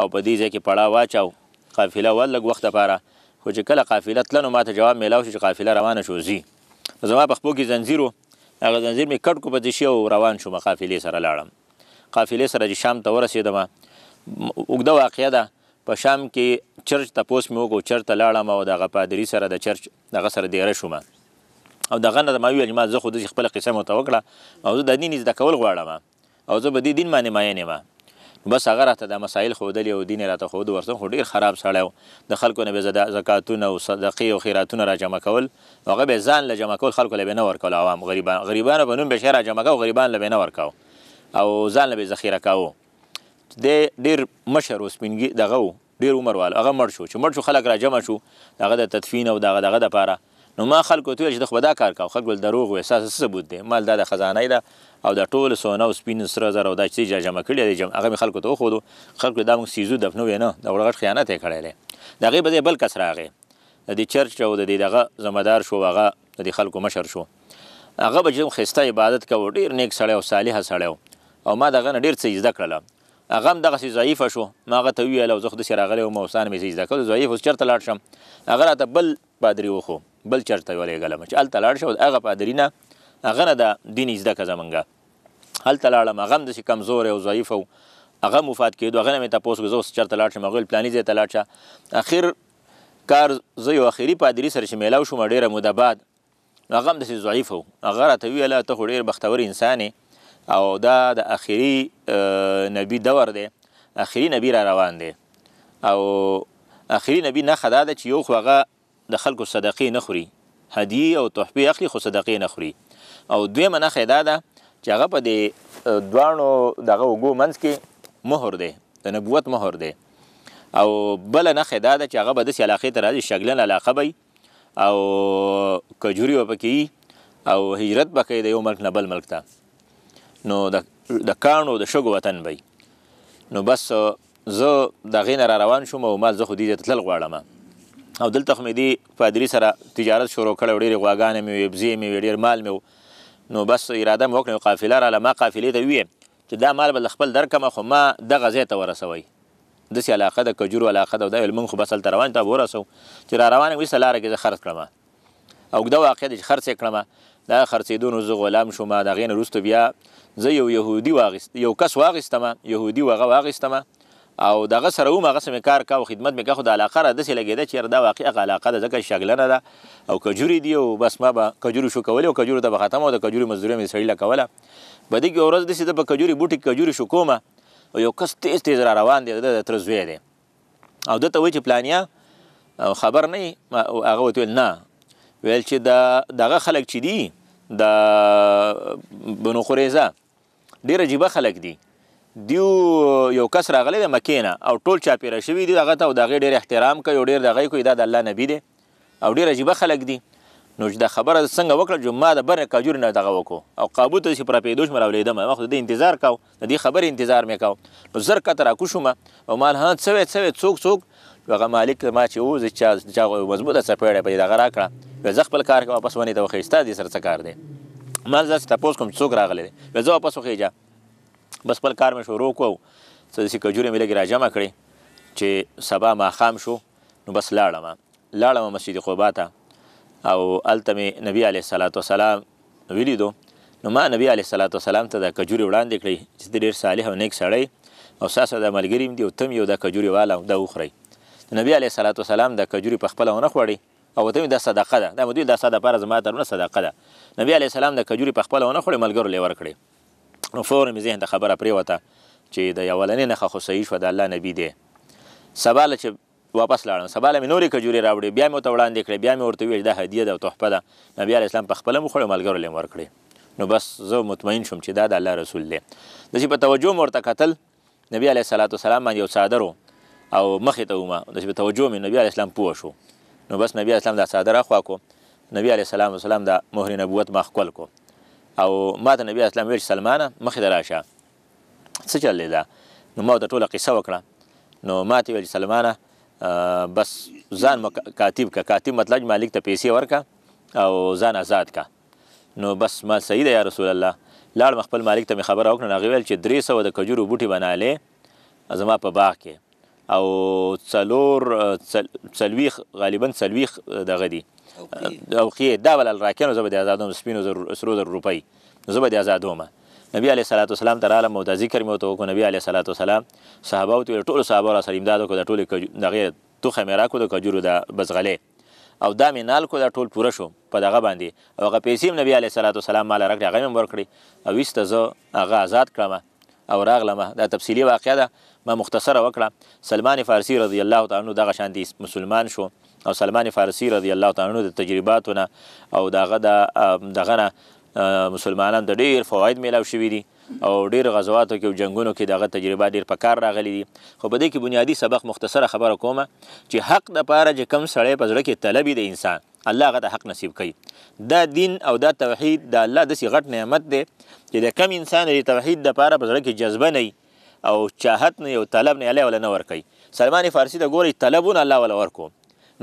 او په دې ځای کې پړه واچاو قافله ول لږ وخت لپاره خو چې کله قافله تله نو ماته جواب میلاو شو چې قافله روانه شو ځي زما په خپو کې زنځیر و هغه زنځیر مې کټ کو په دې شی او روان شوم قافلې سره لاړم قافلې سره چې شام ته ورسېدم اوږده واقعه ده په شام کې چرچ تپوس مې وکړو چرچ ته لاړم او دغه پادري سره د چرچ دغه سره دیره شوم او دغه نه ما ویل ما زه خو د خپل قسم وته وکړه او زه د دین زده کول غواړم او زه به دې دین باندې ماین یم بس هغه راته د مسایل خودلی او دین راته خود ورته خو ډیر خراب سړیو د خلکو نه به زکاتونه او صدقې او خیراتونه را جمع کول هغه به ځان له جمع کول خلکو له به نه ورکول عوام غریبان غریبانو به نوم به شی را جمع کوو غریبان له به نه ورکاو او ځان له به ذخیره کاوه د ډیر مشر اوس پینګي دغه ډیر عمر وال هغه مړ شو چې مړ شو خلک را جمع شو هغه د تدفین او دغه دغه د پاره نو ما خلکو ته چې د خدا کار کاو خلکو دروغ وې اساس ثبوت دی مال دا د خزانه ده او د ټول سونه او سپین سره زر او دا چې جمع کړی دی جمع هغه خلکو ته خو خلکو دا موږ سیزو دفنو نه دا ورغټ خیانت یې کړی دی دغه به بل کس راغی د دې چرچ او د دې دغه ذمہدار شو هغه د دې خلکو مشر شو هغه به جم خسته عبادت کوي ډیر نیک سړی او صالح سړی او ما دغه ډیر څه زده کړل هغه هم دغسې ضعیفه شو ما هغه ته وویل او زه خو داسې راغلی وم او سان مې زده کړل ضعیف اوس چېرته لاړ شم هغه راته بل پادري وخو بل چرته ولېږلم چې هلته لاړ شه هغه پادري نه هغه نه د دین زده که زمونږ هلته لاړم هغه هم داسې کمزوری او ضعیف و هغه مفاد کېدو هغه نه مې تپوس کړو زه اوس چېرته لاړ شم هغه ویل فلاني ځای ته لاړ شه اخر کار زه یو اخري پادري سره چې میلاو شوم ډېره موده بعد هغه هم داسې ضعیف و هغه راته ویله ته خو ډېر بختور انسان او دا د اخري نبی دور دی اخري نبی را روان دی او اخري نبی نه خدا ده چې یو خو هغه د خلکو صدقې نه خوري هدیه او تحفه اخلي خو صدقې نه خوري او دویمه نښه دا ده چې هغه په دې دواړو دغه اوږو منځ کې مهر دی د نبوت مهر دی او بله نښه دا ده چې هغه به داسې علاقې ته راځي شګلن علاقه به او کجوري به پکې او هجرت به کوي د یو ملک نه بل ملک ته نو د کاڼو د شګو وطن به نو بس زه دغې نه را روان شوم او ما زه خو دې ته تلل غواړم او دلته خو مې دې پادري سره تجارت شروع کړی ډېرې غواګانې مې وې بزې مې وې ډېر مال مې و نو بس اراده مې وکړه قافله راله ما قافلې ته وویې چې دا مال به له خپل درکمه خو ما دغه ځای ته ورسوئ داسې علاقه د کجورو علاقه ده او دا ویل مونږ خو بس هلته روان ته به ورسو چې را روان وروسته لاره کې زه خرڅ کړم او دا واقع دی چې خرڅ یې کړم دا خرڅېدو نو زه غلام شوم د هغې نه وروسته بیا زه یو یهودي واغست یو کس واغېستم یهودي هغه واغېستم او دغه سره هم هغه سم کار کا او خدمت میکا خو د علاقه را دسې لګیده چې دا واقعي علاقه ده ځکه شګلنه ده او کجوري دی او بس ما به کجوري شو کولې او کجوري ته به ختم او د کجوري مزدوري مې سړی لکوله په دې کې ورځ دسې ده په کجوري بوټي کجوري شو کومه او یو کس تیز تیز را روان دی د تر زوی دی او دته وایي چې پلانیا خبر نه هغه ورته نه ویل چې د دغه خلک چې دي د بنو قریزه ډېر عجیبه خلک دي دیو یو کس راغلی د مکې نه او ټول چاپیره شوي دي دغه ته او د هغې ډېر احترام کوي او ډېر د هغې کوي دا د الله نبي دی او ډېر عجیبه خلک دي نو چې دا خبره څنګه وکړه چې ما د برې کاجور نه دغه وکړو او قابو ته چې پراپېدو شم راولېدم ما خو د انتظار کو د دې خبرې انتظار مې کو نو زر کته راکوش شوم او مال ها څه وی څه وی څوک څوک هغه مالک ما چې و زه چا چا مضبوطه څپېړه په دغه راکړه زه خپل کار واپس ونې ته وخېستا دې سره څه کار دی ما زه تاسو کوم څوک راغلی دی زه واپس وخېجه بس خپل کار مې شروع کو څه داسې کجورې مې لږې راجمع کړې چې سبا ماښام شو نو بس لاړم لاړم مسجد قبا ته او الته مې نبی علیه الصلاة وسلام ولیدو نو ما نبی علیه الصلاة وسلام ته د کجورې وړاندې کړې چې ته ډېر صالح او نیک سړی او ستا سره دا ملګري م دي او ته یو دا کجورې والا دا وخورئ نبی علیه الصلاة وسلام دا کجورې په خپله ونه خوړې او ته دا صدقه ده دا مدوی دا ستا دپاره زما طرفونه صدقه ده نبی علیه السلام د کجورې په خپله ونه خوړې ملګرو لې ورکړې نو فورا مې ذهن ته خبره پرېوته چې د اولنې نښه خو صحیح شوه د الله نبی دی سبا له چې واپس لاړم سبا له مې نورې کجورې راوړې بیا مې ورته وړاندې کړې بیا مې ورته وویل دا هدیه ده او تحفه ده نبي علیه اسلام پخپله مې وخوړې ملګرو لې ورکړې نو بس زه مطمئن شوم چې دا د الله رسول دی داسې په توجه مې ورته کتل نبی علیه الصلاه والسلام باندې یو څادر او مخې ته ومه داسې په توجه مې نبی علیه السلام پوه شو نو بس نبی اسلام دا صادره خوا کو نبی علیه السلام والسلام دا مهر نبوت مخکول کو او ما ته نبی اسلام ویل سلمانه مخې ته راشه څه چلې ده نو ما ورته ټوله قصه وکړه نو ما ته ویل سلمانه بس ځان کاتب کا کاتب مطلب مالک ته پیسې ورکا او ځان آزاد کا نو بس ما صحیح ده یا رسول الله لاړم خپل مالک ته خبره وکړه نو هغه ویل چې درې سوه د کجورو بوټي بنالې زما په باغ کې او څلور څلويخ غالبا څلويخ دغه دي او خې دا ولل راکې نو زه به د آزادوم سپینو زر سرو زر روپۍ نو زه به د آزادومه نبی علیه الصلاه والسلام ته رااله مو د ذکر مو ته وکړو نبی علیه الصلاه والسلام صحابه او ټول صحابه را سره امداد وکړو د ټولې دغه توخه مې راکړو د کجورو د بزغلې او دا مې نال کو دا ټول پوره شو په دغه باندې او هغه پیسې نبی علیه الصلاه والسلام مال راکړې هغه مې ورکړې او ویسته زه هغه آزاد کړم او راغلم دا تفصیلی واقعه ده ما مختصره وکړه سلمان فارسی رضی الله تعالی عنہ دغه شان مسلمان شو او سلمان فارسی رضی الله تعالی عنہ د تجرباتونه او دغه د دغه نه مسلمانان د ډیر فواید میلاو شوي دي او ډیر غزواتو کې او جنگونو کې دغه تجربه ډیر په کار راغلی دي خو په دې کې بنیادی سبق مختصره خبره کومه چې حق د پاره چې کم سړی په زړه کې طلبي د انسان الله هغه د حق نصیب کوي دا دین او دا توحید د الله داسې غټ نعمت دی چې د کم انسان د توحید د پاره په زړه کې جذبه نه او چاهت نه یو طلب نه الله ولا نه ورکوي سلمان فارسی ته ګوري طلبونه الله ولا ورکوم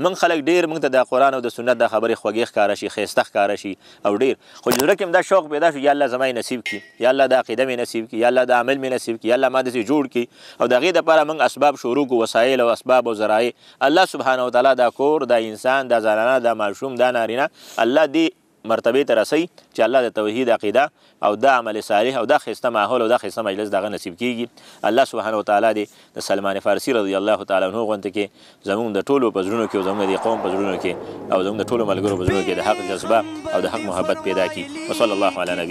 من خلک ډیر موږ ته د قران او د سنت د خبرې خوږې ښکارا شي خېسته ښکارا شي او ډیر خو زړه کې دا شوق پیدا شو یا الله زما نصیب کی یا الله د عقیده مې نصیب کی یا الله د عمل مې نصیب کی یا الله ما دې جوړ کی او د غې د لپاره موږ اسباب شروع کو وسایل او اسباب او ذرایع الله سبحانه و تعالی دا کور دا انسان دا زنانه دا ماشوم دا نارینه الله دې مرتبه ته رسي چې الله د توحید عقیده او د عمل صالح او د خسته ماحول او د خسته مجلس دغه نصیب کیږي الله سبحانه و تعالی دې د سلمان فارسی رضی الله تعالی عنہ غونته کې زموږ د ټولو پزړونو کې او زموږ د قوم پزړونو کې او زموږ د ټولو ملګرو پزړونو کې د حق جذبه او د حق محبت پیدا کی وصلی الله علی نبی